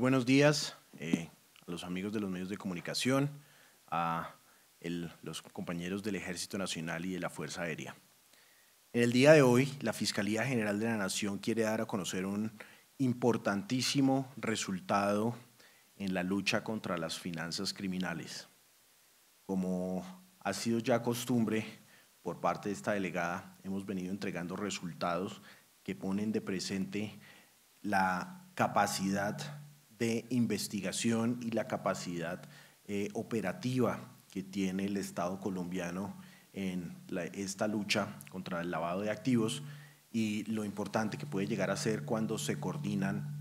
buenos días eh, a los amigos de los medios de comunicación, a los compañeros del Ejército Nacional y de la Fuerza Aérea. En el día de hoy, la Fiscalía General de la Nación quiere dar a conocer un importantísimo resultado en la lucha contra las finanzas criminales. Como ha sido ya costumbre por parte de esta delegada, hemos venido entregando resultados que ponen de presente la capacidad de investigación y la capacidad eh, operativa que tiene el Estado colombiano en esta lucha contra el lavado de activos y lo importante que puede llegar a ser cuando se coordinan,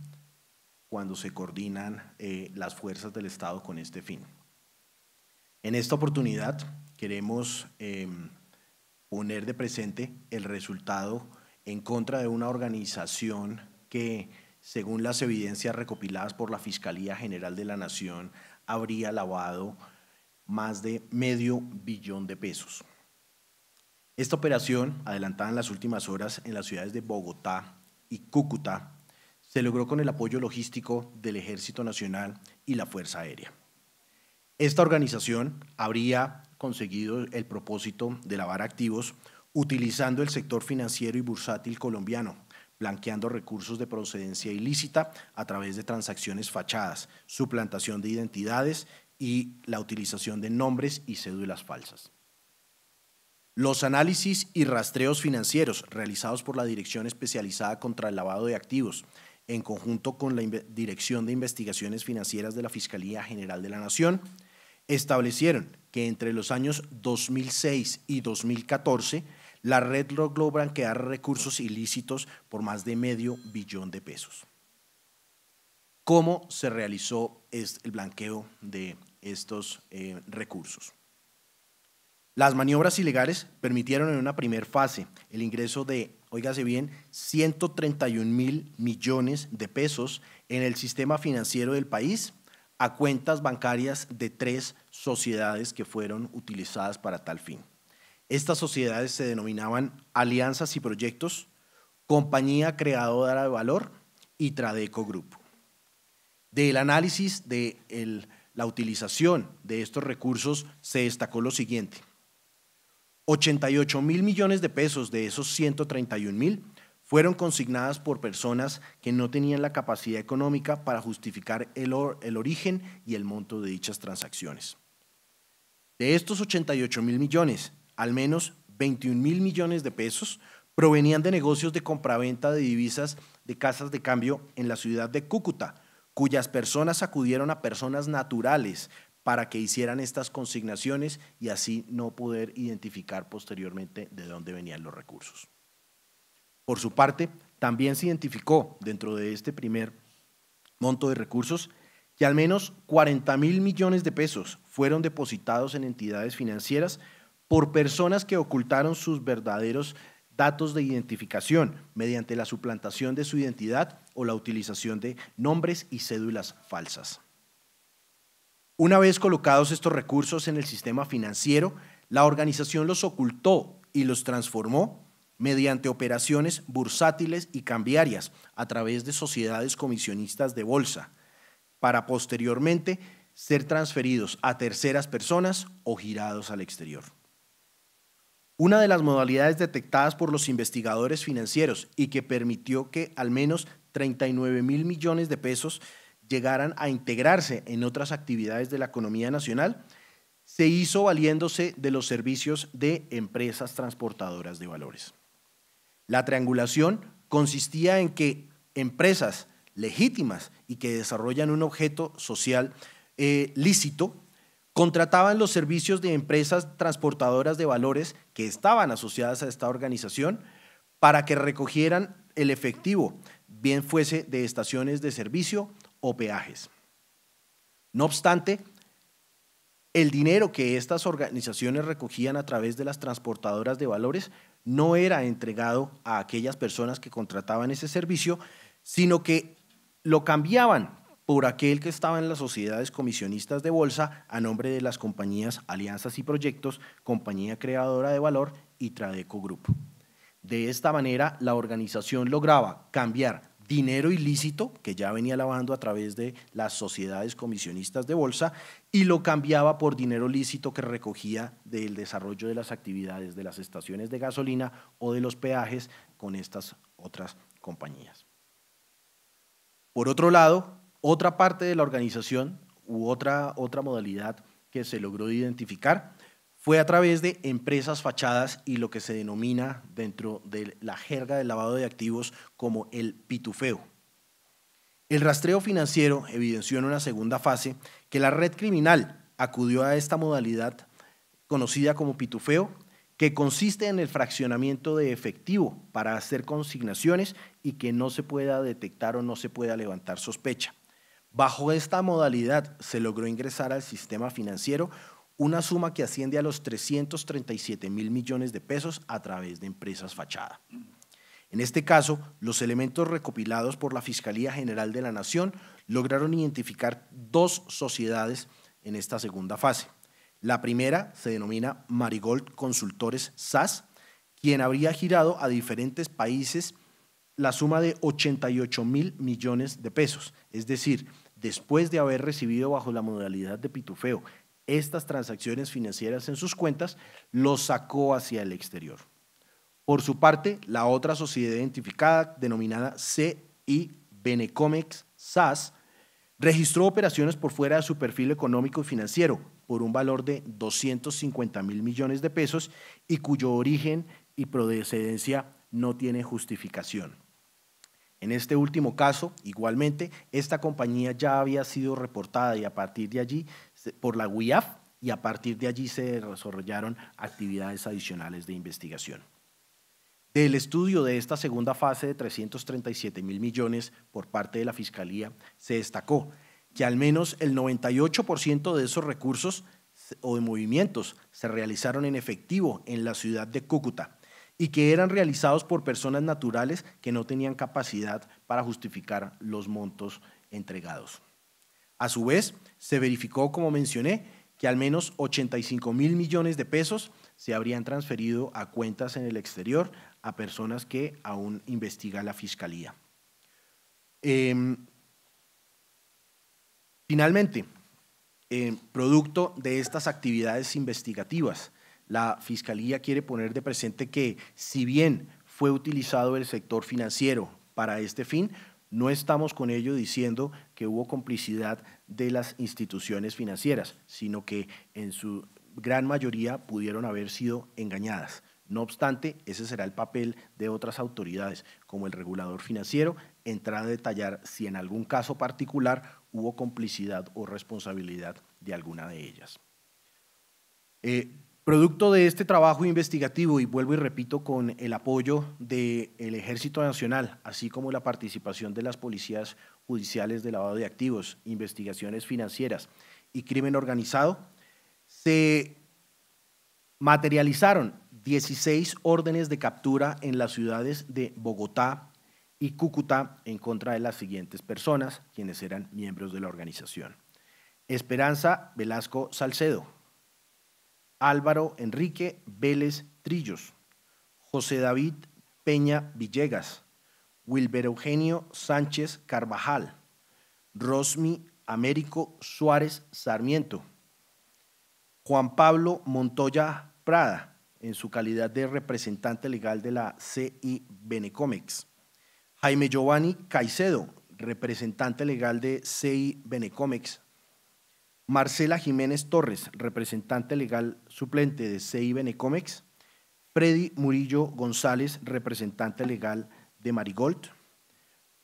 cuando se coordinan eh, las fuerzas del Estado con este fin. En esta oportunidad queremos em, poner de presente el resultado en contra de una organización que según las evidencias recopiladas por la Fiscalía General de la Nación, habría lavado más de medio billón de pesos. Esta operación, adelantada en las últimas horas en las ciudades de Bogotá y Cúcuta, se logró con el apoyo logístico del Ejército Nacional y la Fuerza Aérea. Esta organización habría conseguido el propósito de lavar activos utilizando el sector financiero y bursátil colombiano blanqueando recursos de procedencia ilícita a través de transacciones fachadas, suplantación de identidades y la utilización de nombres y cédulas falsas. Los análisis y rastreos financieros realizados por la Dirección Especializada contra el Lavado de Activos, en conjunto con la Dirección de Investigaciones Financieras de la Fiscalía General de la Nación, establecieron que entre los años 2006 y 2014 la red logró blanquear recursos ilícitos por más de medio billón de pesos. ¿Cómo se realizó el blanqueo de estos eh, recursos? Las maniobras ilegales permitieron en una primera fase el ingreso de, oígase bien, 131 mil millones de pesos en el sistema financiero del país a cuentas bancarias de tres sociedades que fueron utilizadas para tal fin. Estas sociedades se denominaban alianzas y proyectos, compañía creadora de valor y Tradeco Grupo. Del análisis de la utilización de estos recursos se destacó lo siguiente. 88 mil millones de pesos de esos 131 mil fueron consignadas por personas que no tenían la capacidad económica para justificar el origen y el monto de dichas transacciones. De estos 88 mil millones, al menos 21 mil millones de pesos provenían de negocios de compraventa de divisas de casas de cambio en la ciudad de Cúcuta, cuyas personas acudieron a personas naturales para que hicieran estas consignaciones y así no poder identificar posteriormente de dónde venían los recursos. Por su parte, también se identificó dentro de este primer monto de recursos que al menos 40 mil millones de pesos fueron depositados en entidades financieras por personas que ocultaron sus verdaderos datos de identificación mediante la suplantación de su identidad o la utilización de nombres y cédulas falsas. Una vez colocados estos recursos en el sistema financiero, la organización los ocultó y los transformó mediante operaciones bursátiles y cambiarias a través de sociedades comisionistas de bolsa, para posteriormente ser transferidos a terceras personas o girados al exterior. Una de las modalidades detectadas por los investigadores financieros y que permitió que al menos 39 mil millones de pesos llegaran a integrarse en otras actividades de la economía nacional, se hizo valiéndose de los servicios de empresas transportadoras de valores. La triangulación consistía en que empresas legítimas y que desarrollan un objeto social eh, lícito Contrataban los servicios de empresas transportadoras de valores que estaban asociadas a esta organización para que recogieran el efectivo, bien fuese de estaciones de servicio o peajes. No obstante, el dinero que estas organizaciones recogían a través de las transportadoras de valores no era entregado a aquellas personas que contrataban ese servicio, sino que lo cambiaban por aquel que estaba en las sociedades comisionistas de bolsa a nombre de las compañías Alianzas y Proyectos, Compañía Creadora de Valor y Tradeco Group. De esta manera, la organización lograba cambiar dinero ilícito que ya venía lavando a través de las sociedades comisionistas de bolsa y lo cambiaba por dinero lícito que recogía del desarrollo de las actividades de las estaciones de gasolina o de los peajes con estas otras compañías. Por otro lado, otra parte de la organización u otra, otra modalidad que se logró identificar fue a través de empresas fachadas y lo que se denomina dentro de la jerga del lavado de activos como el pitufeo. El rastreo financiero evidenció en una segunda fase que la red criminal acudió a esta modalidad conocida como pitufeo, que consiste en el fraccionamiento de efectivo para hacer consignaciones y que no se pueda detectar o no se pueda levantar sospecha. Bajo esta modalidad se logró ingresar al sistema financiero una suma que asciende a los 337 mil millones de pesos a través de empresas fachada. En este caso, los elementos recopilados por la Fiscalía General de la Nación lograron identificar dos sociedades en esta segunda fase. La primera se denomina Marigold Consultores SAS, quien habría girado a diferentes países la suma de 88 mil millones de pesos. Es decir, después de haber recibido bajo la modalidad de pitufeo estas transacciones financieras en sus cuentas, los sacó hacia el exterior. Por su parte, la otra sociedad identificada, denominada CI Benecomex SAS, registró operaciones por fuera de su perfil económico y financiero por un valor de 250 mil millones de pesos y cuyo origen y procedencia no tiene justificación. En este último caso, igualmente, esta compañía ya había sido reportada y a partir de allí, por la UIAF, y a partir de allí se desarrollaron actividades adicionales de investigación. Del estudio de esta segunda fase de 337 mil millones por parte de la Fiscalía, se destacó que al menos el 98% de esos recursos o de movimientos se realizaron en efectivo en la ciudad de Cúcuta, y que eran realizados por personas naturales que no tenían capacidad para justificar los montos entregados. A su vez, se verificó, como mencioné, que al menos 85 mil millones de pesos se habrían transferido a cuentas en el exterior a personas que aún investiga la Fiscalía. Em, finalmente, em, producto de estas actividades investigativas, la Fiscalía quiere poner de presente que si bien fue utilizado el sector financiero para este fin, no estamos con ello diciendo que hubo complicidad de las instituciones financieras, sino que en su gran mayoría pudieron haber sido engañadas. No obstante, ese será el papel de otras autoridades, como el regulador financiero, entrar a detallar si en algún caso particular hubo complicidad o responsabilidad de alguna de ellas. Eh, Producto de este trabajo investigativo, y vuelvo y repito, con el apoyo del Ejército Nacional, así como la participación de las policías judiciales de lavado de activos, investigaciones financieras y crimen organizado, se materializaron 16 órdenes de captura en las ciudades de Bogotá y Cúcuta en contra de las siguientes personas, quienes eran miembros de la organización. Esperanza Velasco Salcedo, Álvaro Enrique Vélez Trillos, José David Peña Villegas, Wilber Eugenio Sánchez Carvajal, Rosmi Américo Suárez Sarmiento, Juan Pablo Montoya Prada, en su calidad de representante legal de la CI Jaime Giovanni Caicedo, representante legal de CI Benecomex, Marcela Jiménez Torres, representante legal suplente de CIBN ECOMEX. Freddy Murillo González, representante legal de Marigold.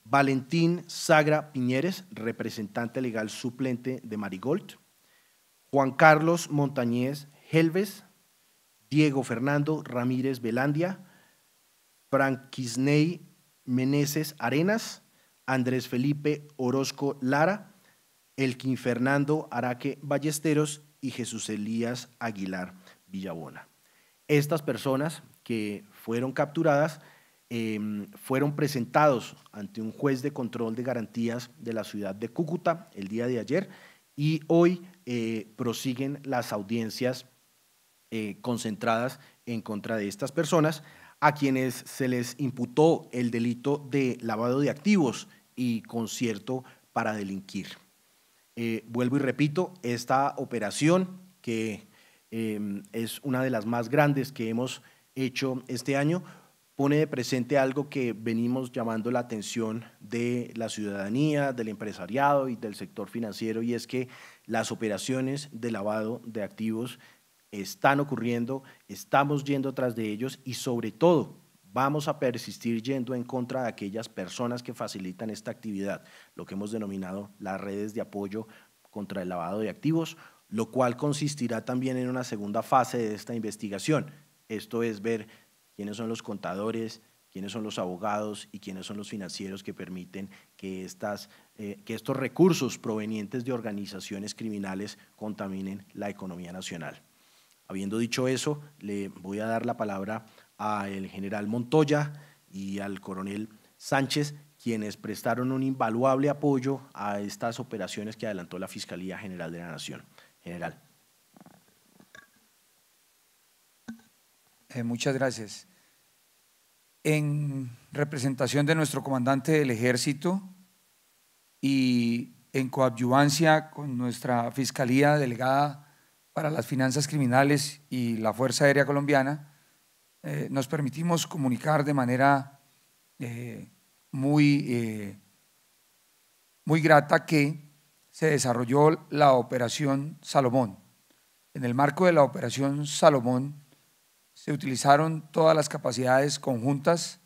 Valentín Sagra Piñeres, representante legal suplente de Marigold. Juan Carlos Montañez Helves. Diego Fernando Ramírez Velandia. Franquisney Meneses Arenas. Andrés Felipe Orozco Lara. Elkin Fernando Araque Ballesteros y Jesús Elías Aguilar Villabona. Estas personas que fueron capturadas em, fueron presentados ante un juez de control de garantías de la ciudad de Cúcuta el día de ayer y hoy eh, prosiguen las audiencias eh, concentradas en contra de estas personas a quienes se les imputó el delito de lavado de activos y concierto para delinquir. Eh, vuelvo y repito, esta operación que em, es una de las más grandes que hemos hecho este año, pone de presente algo que venimos llamando la atención de la ciudadanía, del empresariado y del sector financiero, y es que las operaciones de lavado de activos están ocurriendo, estamos yendo tras de ellos y sobre todo Vamos a persistir yendo en contra de aquellas personas que facilitan esta actividad, lo que hemos denominado las redes de apoyo contra el lavado de activos, lo cual consistirá también en una segunda fase de esta investigación. Esto es ver quiénes son los contadores, quiénes son los abogados y quiénes son los financieros que permiten que, estas, eh, que estos recursos provenientes de organizaciones criminales contaminen la economía nacional. Habiendo dicho eso, le voy a dar la palabra el general Montoya y al coronel Sánchez, quienes prestaron un invaluable apoyo a estas operaciones que adelantó la Fiscalía General de la Nación. General. Eh, muchas gracias. En representación de nuestro comandante del ejército y en coadyuvancia con nuestra Fiscalía Delegada para las Finanzas Criminales y la Fuerza Aérea Colombiana, eh, nos permitimos comunicar de manera eh, muy, eh, muy grata que se desarrolló la Operación Salomón. En el marco de la Operación Salomón se utilizaron todas las capacidades conjuntas,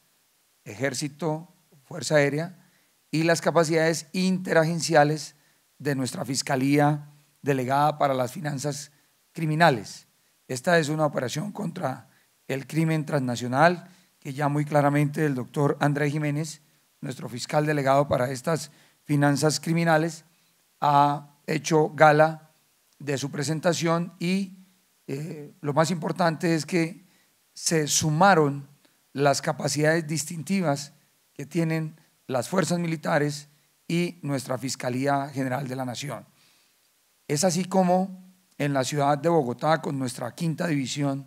ejército, fuerza aérea, y las capacidades interagenciales de nuestra Fiscalía delegada para las finanzas criminales. Esta es una operación contra el crimen transnacional, que ya muy claramente el doctor Andrés Jiménez, nuestro fiscal delegado para estas finanzas criminales, ha hecho gala de su presentación y eh, lo más importante es que se sumaron las capacidades distintivas que tienen las fuerzas militares y nuestra Fiscalía General de la Nación. Es así como en la ciudad de Bogotá, con nuestra quinta división,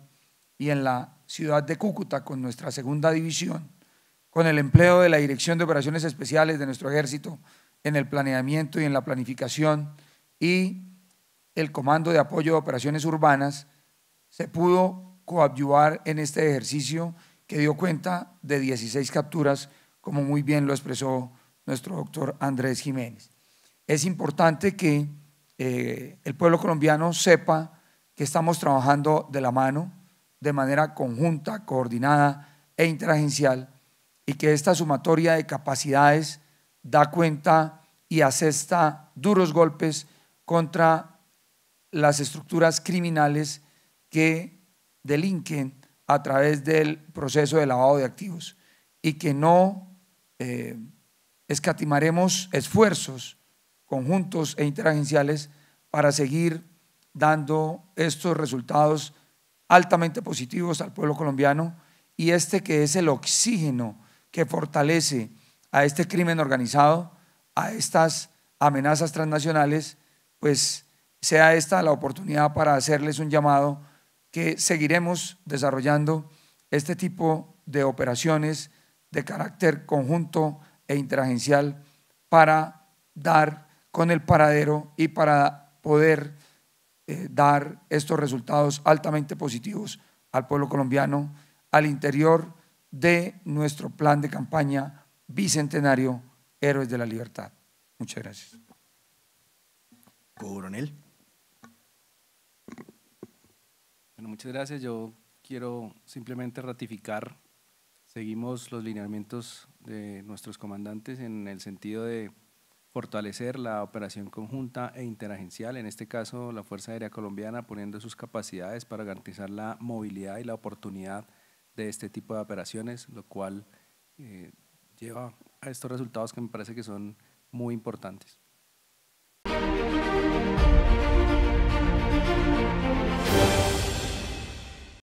y en la ciudad de Cúcuta con nuestra segunda división, con el empleo de la Dirección de Operaciones Especiales de nuestro ejército en el planeamiento y en la planificación y el Comando de Apoyo de Operaciones Urbanas, se pudo coadyuvar en este ejercicio que dio cuenta de 16 capturas, como muy bien lo expresó nuestro doctor Andrés Jiménez. Es importante que eh, el pueblo colombiano sepa que estamos trabajando de la mano, de manera conjunta, coordinada e interagencial y que esta sumatoria de capacidades da cuenta y asesta duros golpes contra las estructuras criminales que delinquen a través del proceso de lavado de activos y que no eh, escatimaremos esfuerzos conjuntos e interagenciales para seguir dando estos resultados altamente positivos al pueblo colombiano y este que es el oxígeno que fortalece a este crimen organizado, a estas amenazas transnacionales, pues sea esta la oportunidad para hacerles un llamado que seguiremos desarrollando este tipo de operaciones de carácter conjunto e interagencial para dar con el paradero y para poder eh, dar estos resultados altamente positivos al pueblo colombiano al interior de nuestro plan de campaña bicentenario Héroes de la Libertad. Muchas gracias. Coronel. Bueno, muchas gracias. Yo quiero simplemente ratificar, seguimos los lineamientos de nuestros comandantes en el sentido de fortalecer la operación conjunta e interagencial, en este caso la Fuerza Aérea Colombiana poniendo sus capacidades para garantizar la movilidad y la oportunidad de este tipo de operaciones, lo cual eh, lleva a estos resultados que me parece que son muy importantes.